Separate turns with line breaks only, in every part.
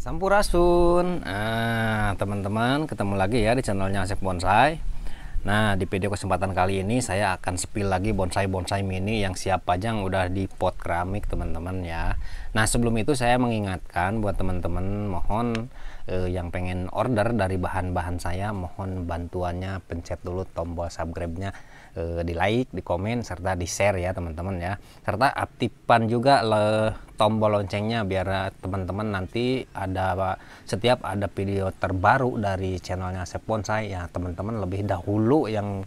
Sampurasun. Nah, teman-teman, ketemu lagi ya di channelnya Asep Bonsai. Nah, di video kesempatan kali ini saya akan spill lagi bonsai-bonsai mini yang siap pajang udah di pot keramik, teman-teman ya. Nah, sebelum itu saya mengingatkan buat teman-teman mohon eh, yang pengen order dari bahan-bahan saya mohon bantuannya pencet dulu tombol subscribe-nya e, di like, di komen serta di share ya teman-teman ya. Serta aktifkan juga le, tombol loncengnya biar teman-teman nanti ada setiap ada video terbaru dari channelnya Asep Bonsai ya teman-teman lebih dahulu yang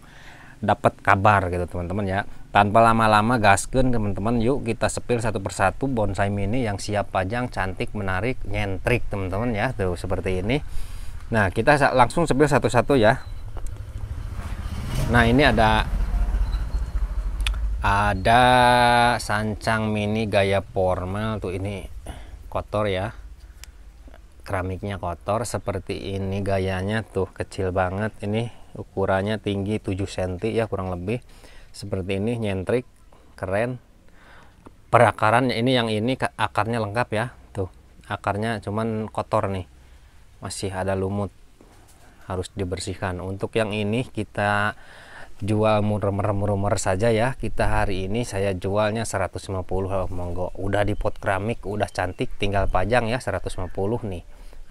dapat kabar gitu teman-teman ya tanpa lama-lama gasken teman-teman yuk kita sepil satu persatu bonsai mini yang siap pajang cantik menarik nyentrik teman-teman ya tuh seperti ini nah kita langsung sepil satu-satu ya Nah ini ada ada sancang mini gaya formal tuh ini kotor ya keramiknya kotor seperti ini gayanya tuh kecil banget ini ukurannya tinggi 7 cm ya kurang lebih seperti ini nyentrik keren perakarannya ini yang ini akarnya lengkap ya tuh akarnya cuman kotor nih masih ada lumut harus dibersihkan untuk yang ini kita jual murmer-murmer saja ya kita hari ini saya jualnya 150 loh monggo udah di pot keramik udah cantik tinggal pajang ya 150 nih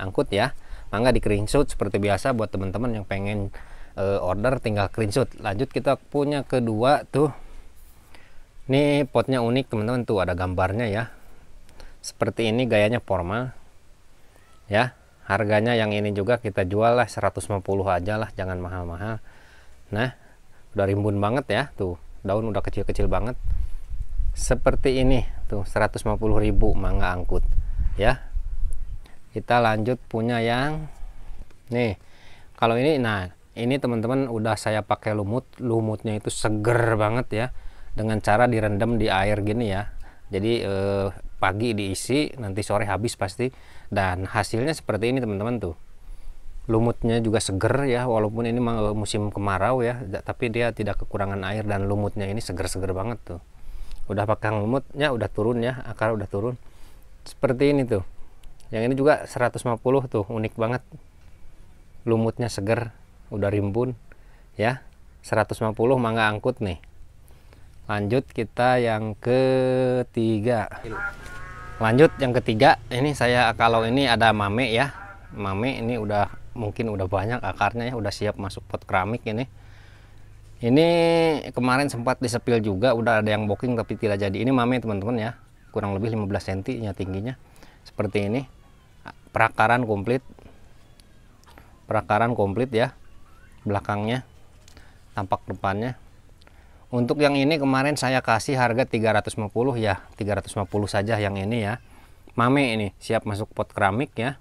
angkut ya mangga di screenshot seperti biasa buat teman-teman yang pengen uh, order tinggal screenshot lanjut kita punya kedua tuh ini potnya unik teman-teman tuh ada gambarnya ya seperti ini gayanya formal ya harganya yang ini juga kita jual lah 150 aja lah jangan mahal-mahal nah udah rimbun banget ya tuh daun udah kecil-kecil banget seperti ini tuh ribu mangga angkut ya kita lanjut punya yang nih kalau ini nah ini teman-teman udah saya pakai lumut lumutnya itu seger banget ya dengan cara direndam di air gini ya jadi eh, pagi diisi nanti sore habis pasti dan hasilnya seperti ini teman-teman tuh lumutnya juga seger ya walaupun ini eh, musim kemarau ya tapi dia tidak kekurangan air dan lumutnya ini seger-seger banget tuh udah pakai lumutnya udah turun ya akar udah turun seperti ini tuh yang ini juga 150 tuh unik banget lumutnya seger udah rimbun ya 150 mangga angkut nih Lanjut kita yang ketiga. Lanjut yang ketiga, ini saya kalau ini ada mame ya. Mame ini udah mungkin udah banyak akarnya ya, udah siap masuk pot keramik ini. Ini kemarin sempat disepil juga, udah ada yang booking tapi tidak jadi. Ini mame teman-teman ya, kurang lebih 15 cm nya tingginya. Seperti ini, perakaran komplit. Perakaran komplit ya, belakangnya, tampak depannya untuk yang ini kemarin saya kasih harga 350 ya, 350 saja yang ini ya. Mame ini siap masuk pot keramik ya.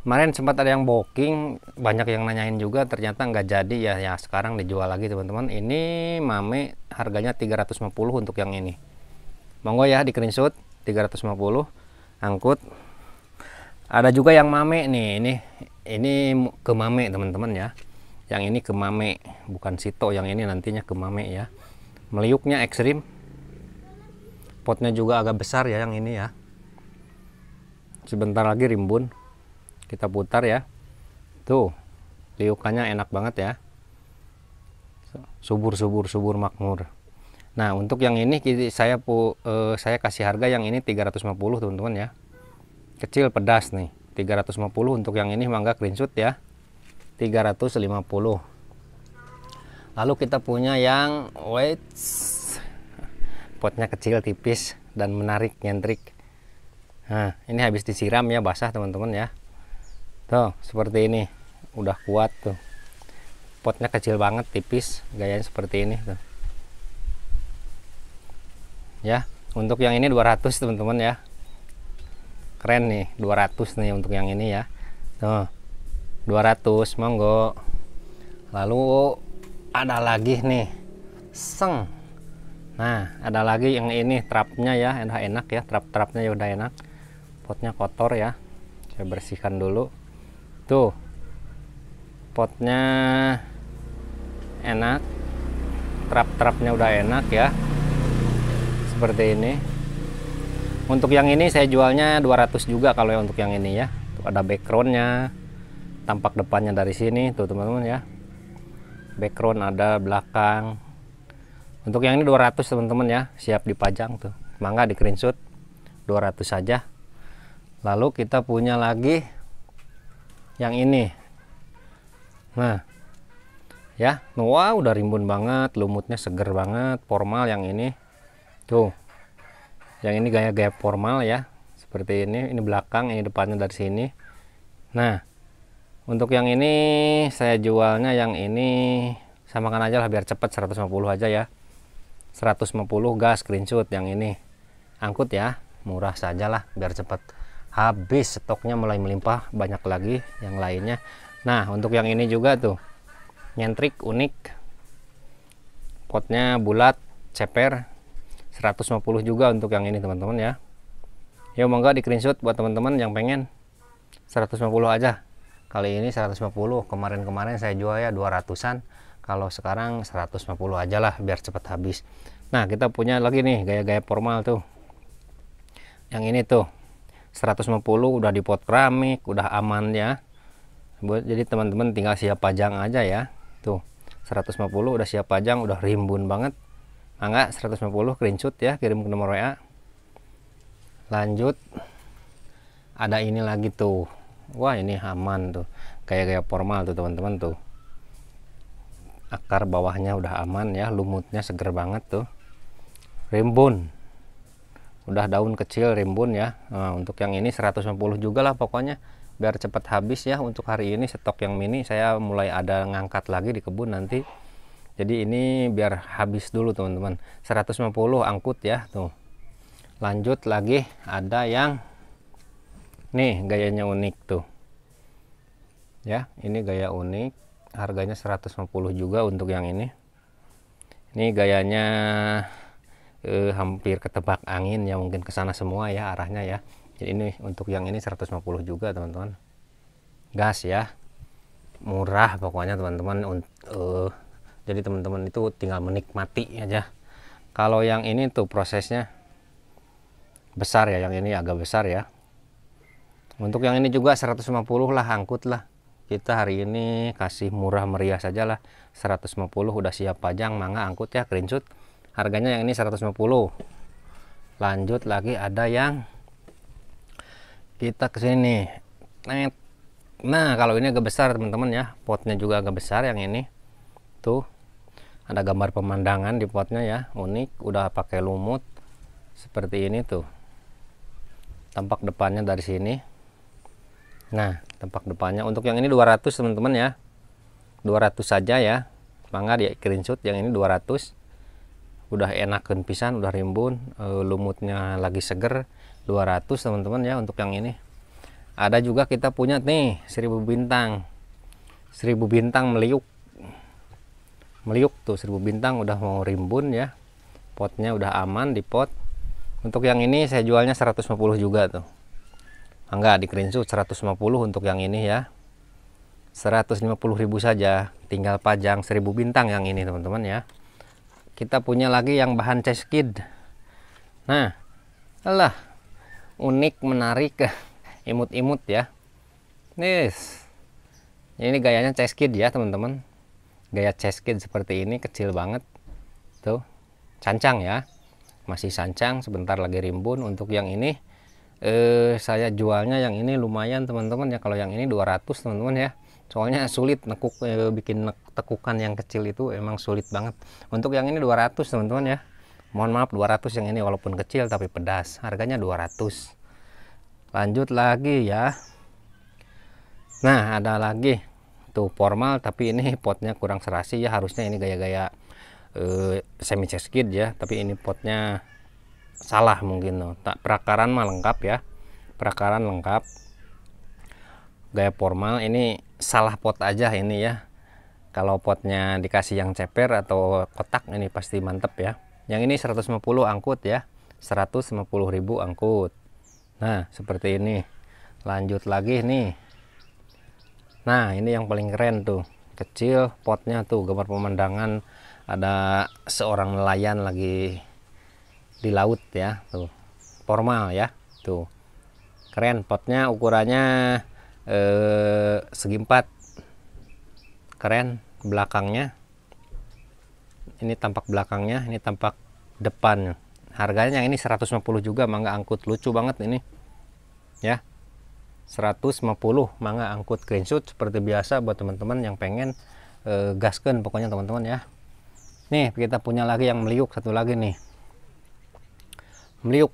Kemarin sempat ada yang booking, banyak yang nanyain juga ternyata nggak jadi ya. Ya sekarang dijual lagi teman-teman. Ini mame harganya 350 untuk yang ini. Monggo ya di screenshot 350 angkut. Ada juga yang mame nih, ini ini ke mame teman-teman ya. Yang ini ke mame, bukan sito yang ini nantinya ke mame ya meliuknya ekstrim potnya juga agak besar ya yang ini ya sebentar lagi rimbun kita putar ya tuh liukannya enak banget ya subur subur subur makmur nah untuk yang ini saya pu, eh, saya kasih harga yang ini 350 teman-teman ya kecil pedas nih 350 untuk yang ini mangga kerincut ya 350 lalu kita punya yang white potnya kecil tipis dan menarik nyentrik nah ini habis disiram ya basah teman-teman ya tuh seperti ini udah kuat tuh potnya kecil banget tipis gayanya seperti ini tuh ya untuk yang ini 200 teman-teman ya keren nih 200 nih untuk yang ini ya tuh 200 monggo lalu ada lagi nih seng nah ada lagi yang ini trapnya ya enak enak ya trap-trapnya ya udah enak potnya kotor ya saya bersihkan dulu tuh potnya enak trap-trapnya udah enak ya seperti ini untuk yang ini saya jualnya 200 juga kalau ya untuk yang ini ya tuh ada backgroundnya tampak depannya dari sini tuh teman-teman ya background ada belakang untuk yang ini 200 teman-teman ya siap dipajang tuh mangga di screenshot 200 saja lalu kita punya lagi yang ini nah ya wow udah rimbun banget lumutnya seger banget formal yang ini tuh yang ini gaya-gaya formal ya seperti ini ini belakang ini depannya dari sini nah untuk yang ini saya jualnya yang ini samakan aja lah biar cepet 150 aja ya 150 gas screenshot yang ini angkut ya murah saja lah biar cepat habis stoknya mulai melimpah banyak lagi yang lainnya nah untuk yang ini juga tuh nyentrik unik potnya bulat ceper 150 juga untuk yang ini teman-teman ya ya monggo di screenshot buat teman-teman yang pengen 150 aja kali ini 150 kemarin-kemarin saya jual ya 200an kalau sekarang 150 aja lah biar cepat habis nah kita punya lagi nih gaya-gaya formal tuh yang ini tuh 150 udah di pot keramik udah aman ya buat jadi teman-teman tinggal siap pajang aja ya tuh 150 udah siap pajang udah rimbun banget angga 150 screenshot ya kirim ke nomor WA lanjut ada ini lagi tuh wah ini aman tuh kayak gaya formal tuh teman-teman tuh akar bawahnya udah aman ya lumutnya seger banget tuh rimbun udah daun kecil rimbun ya nah, untuk yang ini 150 juga lah pokoknya biar cepat habis ya untuk hari ini stok yang mini saya mulai ada ngangkat lagi di kebun nanti jadi ini biar habis dulu teman-teman 150 angkut ya tuh lanjut lagi ada yang nih gayanya unik tuh ya ini gaya unik harganya 150 juga untuk yang ini ini gayanya eh, hampir ketebak angin ya mungkin kesana semua ya arahnya ya jadi ini untuk yang ini 150 juga teman-teman gas ya murah pokoknya teman-teman eh, jadi teman-teman itu tinggal menikmati aja kalau yang ini tuh prosesnya besar ya yang ini agak besar ya untuk yang ini juga 150 lah angkut lah kita hari ini kasih murah meriah saja lah 150 udah siap pajang mangga angkut ya kerincut harganya yang ini 150 lanjut lagi ada yang kita kesini nih nah kalau ini agak besar teman-teman ya potnya juga agak besar yang ini tuh ada gambar pemandangan di potnya ya unik udah pakai lumut seperti ini tuh tampak depannya dari sini Nah, tempat depannya untuk yang ini 200 teman-teman ya. 200 saja ya. Mangga dia screenshot yang ini 200. Udah enakan pisan, udah rimbun, e, lumutnya lagi seger 200 teman-teman ya untuk yang ini. Ada juga kita punya nih 1000 bintang. 1000 bintang meliuk. Meliuk tuh 1000 bintang udah mau rimbun ya. Potnya udah aman di pot. Untuk yang ini saya jualnya 150 juga tuh enggak di Kerinsu 150 untuk yang ini ya 150.000 saja tinggal pajang 1000 bintang yang ini teman-teman ya kita punya lagi yang bahan ceskid nah Allah unik menarik imut-imut ya Nis. ini gayanya ceskid ya teman-teman gaya ceskid seperti ini kecil banget tuh cancang ya masih sancang sebentar lagi rimbun untuk yang ini eh saya jualnya yang ini lumayan teman-teman ya kalau yang ini 200 teman-teman ya soalnya sulit nekuk eh, bikin tekukan yang kecil itu emang sulit banget untuk yang ini 200 teman-teman ya mohon maaf 200 yang ini walaupun kecil tapi pedas harganya 200 lanjut lagi ya nah ada lagi tuh formal tapi ini potnya kurang serasi ya harusnya ini gaya-gaya eh, semi chest ya tapi ini potnya salah mungkin no. tak perakaran mah lengkap ya perakaran lengkap gaya formal ini salah pot aja ini ya kalau potnya dikasih yang ceper atau kotak ini pasti mantep ya yang ini 150 angkut ya 150.000 angkut nah seperti ini lanjut lagi nih nah ini yang paling keren tuh kecil potnya tuh gambar pemandangan ada seorang nelayan lagi di laut ya tuh formal ya tuh keren potnya ukurannya eh, segi empat keren belakangnya ini tampak belakangnya ini tampak depan harganya yang ini 150 juga mangga angkut lucu banget ini ya 150 mangga angkut screenshot seperti biasa buat teman-teman yang pengen eh, gasken pokoknya teman-teman ya nih kita punya lagi yang meliuk satu lagi nih meliuk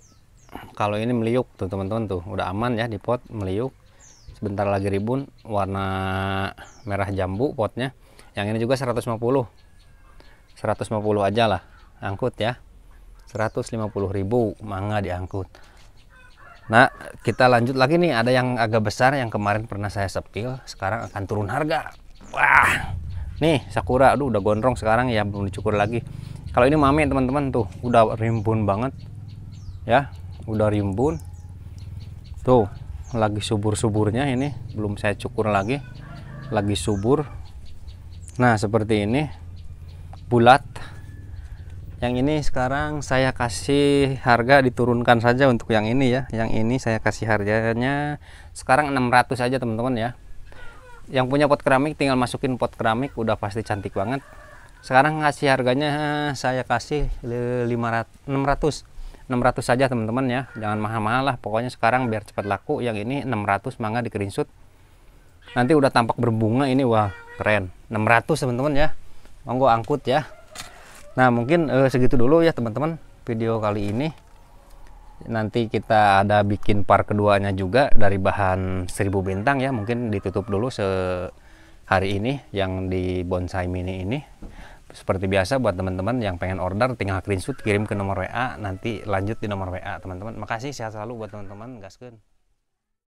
kalau ini meliuk tuh teman-teman tuh udah aman ya di pot meliuk sebentar lagi ribun warna merah jambu potnya yang ini juga 150 150 aja lah angkut ya ribu manga diangkut Nah kita lanjut lagi nih ada yang agak besar yang kemarin pernah saya sepil sekarang akan turun harga wah nih sakura aduh udah gondrong sekarang ya belum dicukur lagi kalau ini mame teman-teman tuh udah rimbun banget ya udah rimbun tuh lagi subur-suburnya ini belum saya cukur lagi lagi subur nah seperti ini bulat yang ini sekarang saya kasih harga diturunkan saja untuk yang ini ya yang ini saya kasih harganya sekarang 600 aja teman-teman ya yang punya pot keramik tinggal masukin pot keramik udah pasti cantik banget sekarang ngasih harganya saya kasih 500 600 600 saja teman-teman ya jangan mahal-mahal lah pokoknya sekarang biar cepat laku yang ini 600 mangga di kerinsut nanti udah tampak berbunga ini wah keren 600 teman-teman ya monggo angkut ya nah mungkin eh, segitu dulu ya teman-teman video kali ini nanti kita ada bikin par keduanya juga dari bahan seribu bintang ya mungkin ditutup dulu sehari ini yang di bonsai mini ini seperti biasa buat teman-teman yang pengen order tinggal screenshot kirim ke nomor WA nanti lanjut di nomor WA teman-teman makasih sehat selalu buat teman-teman gaskeun